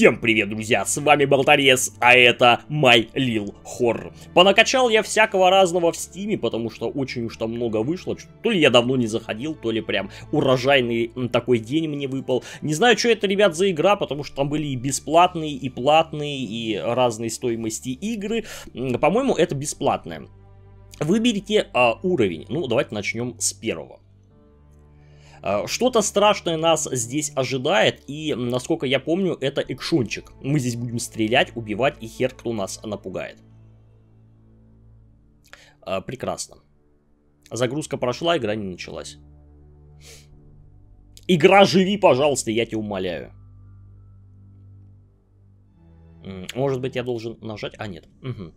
Всем привет, друзья, с вами Болторез, а это My Lil Horror. Понакачал я всякого разного в стиме, потому что очень уж там много вышло. То ли я давно не заходил, то ли прям урожайный такой день мне выпал. Не знаю, что это, ребят, за игра, потому что там были и бесплатные, и платные, и разные стоимости игры. По-моему, это бесплатное. Выберите а, уровень. Ну, давайте начнем с первого. Э, что-то страшное нас здесь ожидает, и, насколько я помню, это экшончик. Мы здесь будем стрелять, убивать, и хер кто нас напугает. Э, прекрасно. Загрузка прошла, игра не началась. Игра живи, пожалуйста, я тебя умоляю. Может быть, я должен нажать? А, нет. Угу.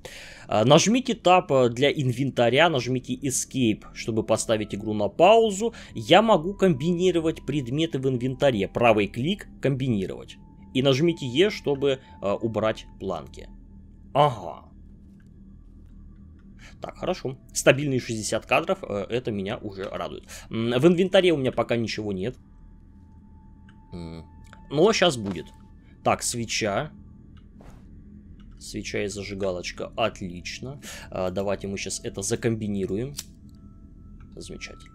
нажмите Tab для инвентаря, нажмите Escape, чтобы поставить игру на паузу. Я могу комбинировать предметы в инвентаре. Правый клик «Комбинировать». И нажмите E, чтобы а, убрать планки. Ага. Так, хорошо. Стабильные 60 кадров, э, это меня уже радует. В инвентаре у меня пока ничего нет. Но сейчас будет. Так, свеча. Свеча и зажигалочка. Отлично. А, давайте мы сейчас это закомбинируем. Замечательно.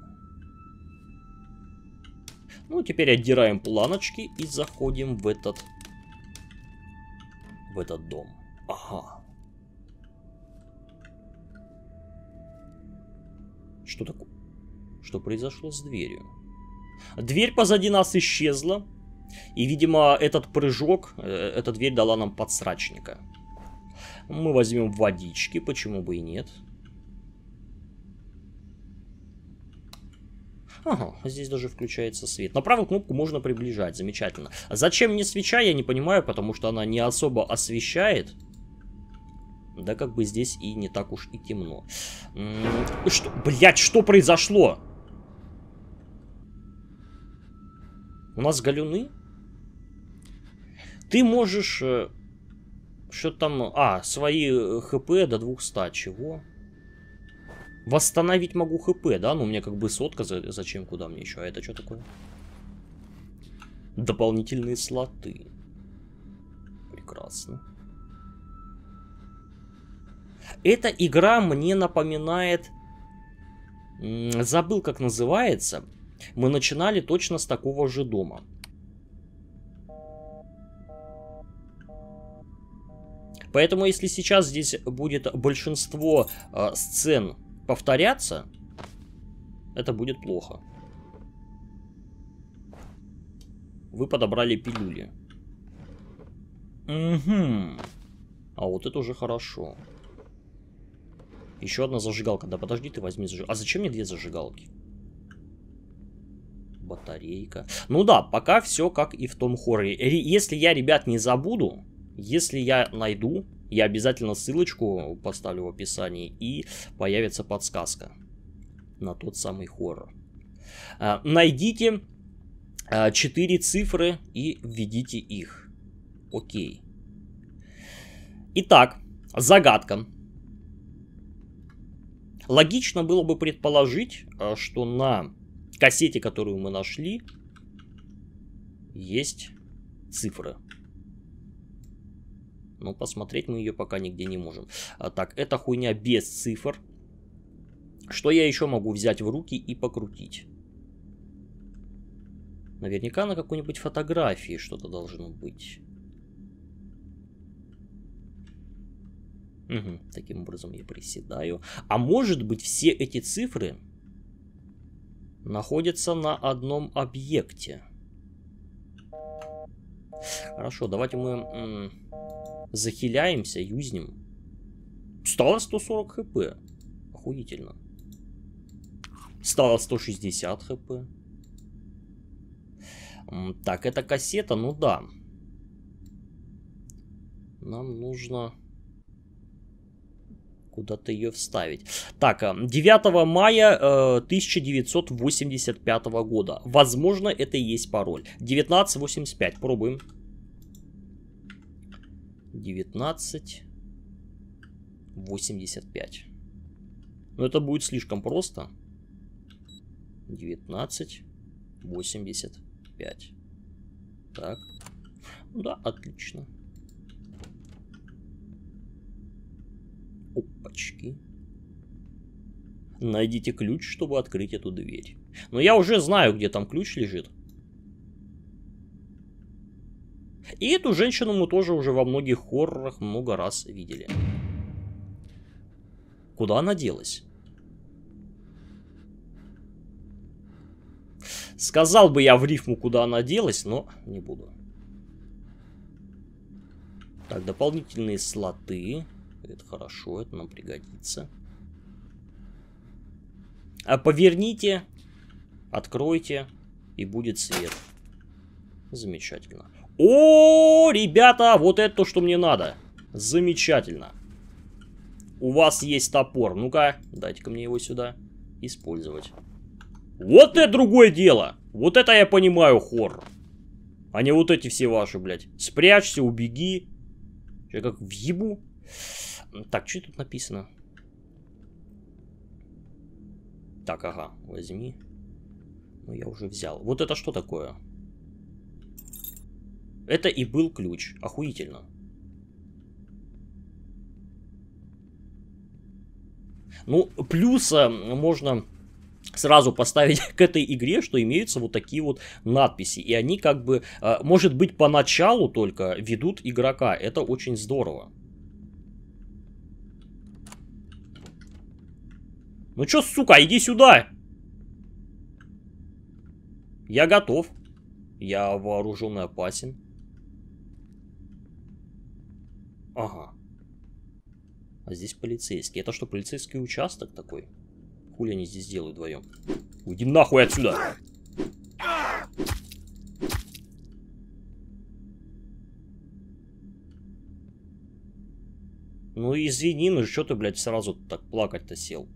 Ну, теперь отдираем планочки и заходим в этот... В этот дом. Ага. Что такое? Что произошло с дверью? Дверь позади нас исчезла. И, видимо, этот прыжок, э, эта дверь дала нам подсрачника. Мы возьмем водички, почему бы и нет. Ага, здесь даже включается свет. На правую кнопку можно приближать, замечательно. Зачем мне свеча, я не понимаю, потому что она не особо освещает. Да как бы здесь и не так уж и темно. Что, блять, что произошло? У нас галюны? Ты можешь э, что там... А, свои э, хп до 200, чего? Восстановить могу хп, да? Ну, меня как бы сотка, зачем, куда мне еще? А это что такое? Дополнительные слоты. Прекрасно. Эта игра мне напоминает... Забыл, как называется. Мы начинали точно с такого же дома. Поэтому если сейчас здесь будет большинство э, сцен повторяться, это будет плохо. Вы подобрали пилюли. Угу. А вот это уже хорошо. Еще одна зажигалка. Да подожди, ты возьми зажигалку. А зачем мне две зажигалки? Батарейка. Ну да, пока все как и в том хорроре. Если я, ребят, не забуду, если я найду, я обязательно ссылочку поставлю в описании и появится подсказка на тот самый хоррор. А, найдите 4 а, цифры и введите их. Окей. Итак, загадка. Логично было бы предположить, а, что на кассете, которую мы нашли, есть цифры но ну, посмотреть мы ее пока нигде не можем. А, так, эта хуйня без цифр. Что я еще могу взять в руки и покрутить? Наверняка на какой-нибудь фотографии что-то должно быть. Угу, таким образом я приседаю. А может быть все эти цифры находятся на одном объекте? Хорошо, давайте мы... Захиляемся, юзнем. Стало 140 хп. Охуительно. Стало 160 хп. Так, это кассета, ну да. Нам нужно куда-то ее вставить. Так, 9 э, мая 1985 э, года. Возможно, это и есть пароль. 1985. Пробуем. 1985. Но ну, это будет слишком просто. 1985. Так. Ну да, отлично. Опачки. Найдите ключ, чтобы открыть эту дверь. Но я уже знаю, где там ключ лежит. И эту женщину мы тоже уже во многих хоррорах много раз видели. Куда она делась? Сказал бы я в рифму, куда она делась, но не буду. Так, дополнительные слоты. Это хорошо, это нам пригодится. А поверните, откройте, и будет свет. Замечательно. О, ребята, вот это то, что мне надо. Замечательно. У вас есть топор. Ну-ка, дайте-ка мне его сюда. Использовать. Вот это другое дело. Вот это я понимаю хор. А не вот эти все ваши, блядь. Спрячься, убеги. Я как въебу. Так, что тут написано? Так, ага, возьми. Ну, я уже взял. Вот это что такое? Это и был ключ. Охуительно. Ну, плюса можно сразу поставить к этой игре, что имеются вот такие вот надписи. И они как бы, э, может быть, поначалу только ведут игрока. Это очень здорово. Ну чё, сука, иди сюда! Я готов. Я вооружен и опасен. Ага. А здесь полицейский. Это что, полицейский участок такой? Хули они здесь делают вдвоем? Уйди нахуй отсюда! Ну извини, ну что ты, блядь, сразу так плакать-то сел?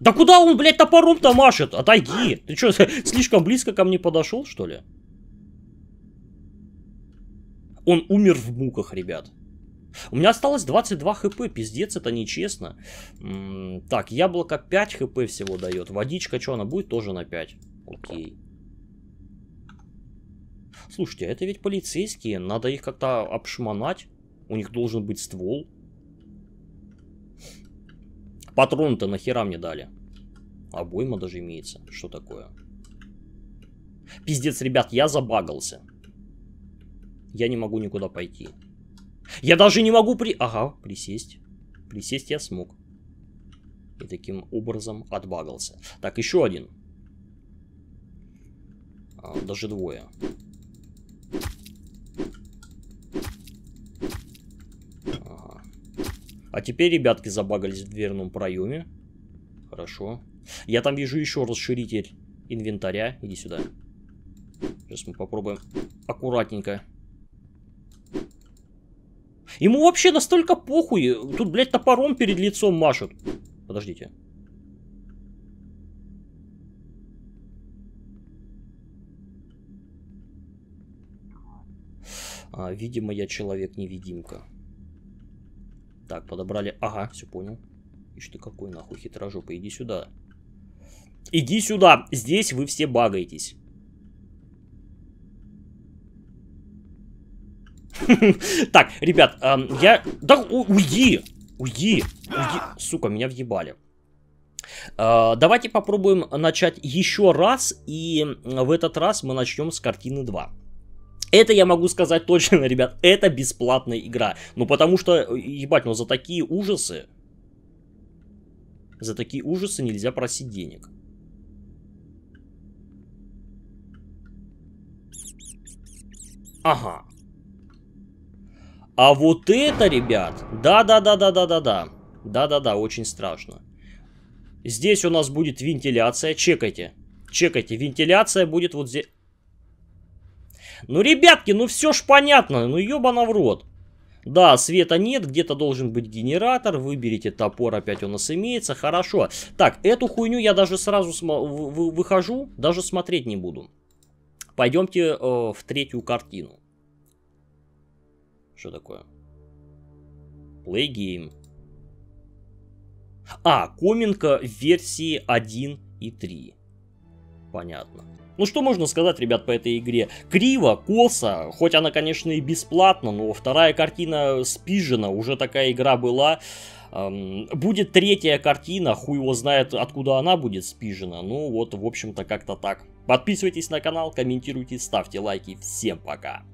Да куда он, блядь, топором-то машет? Отойди! Ты что, слишком близко ко мне подошел, что ли? Он умер в муках, ребят. У меня осталось 22 хп, пиздец, это нечестно. М -м так, яблоко 5 хп всего дает. Водичка, что она будет, тоже на 5. Окей. Слушайте, а это ведь полицейские, надо их как-то обшмонать. У них должен быть ствол. Патрон-то нахера мне дали? Обойма даже имеется. Что такое? Пиздец, ребят, я забагался. Я не могу никуда пойти. Я даже не могу при... Ага, присесть. Присесть я смог. И таким образом отбагался. Так, еще один. А, даже двое. Ага. А теперь ребятки забагались в дверном проеме. Хорошо. Я там вижу еще расширитель инвентаря. Иди сюда. Сейчас мы попробуем аккуратненько Ему вообще настолько похуй. Тут, блядь, топором перед лицом машут. Подождите. А, видимо, я человек-невидимка. Так, подобрали. Ага, все понял. Ишь ты какой нахуй хитрожопый. Иди сюда. Иди сюда. Здесь вы все багаетесь. Так, ребят, эм, я... Да уйди! Уйди! Уйди! Сука, меня въебали. Э, давайте попробуем начать еще раз, и в этот раз мы начнем с картины 2. Это я могу сказать точно, ребят, это бесплатная игра. Ну потому что, ебать, ну за такие ужасы, за такие ужасы нельзя просить денег. Ага, а вот это, ребят, да-да-да-да-да-да-да. Да-да-да, очень страшно. Здесь у нас будет вентиляция, чекайте. Чекайте, вентиляция будет вот здесь. Ну, ребятки, ну все ж понятно, ну ёбана в рот. Да, света нет, где-то должен быть генератор, выберите топор, опять у нас имеется, хорошо. Так, эту хуйню я даже сразу выхожу, даже смотреть не буду. Пойдемте э, в третью картину. Что такое? Play game. А, Коменко версии 1 и 3. Понятно. Ну что можно сказать, ребят, по этой игре? Криво, косо, хоть она, конечно, и бесплатна, но вторая картина спижена, уже такая игра была. Будет третья картина, хуй его знает, откуда она будет спижена. Ну вот, в общем-то, как-то так. Подписывайтесь на канал, комментируйте, ставьте лайки. Всем пока!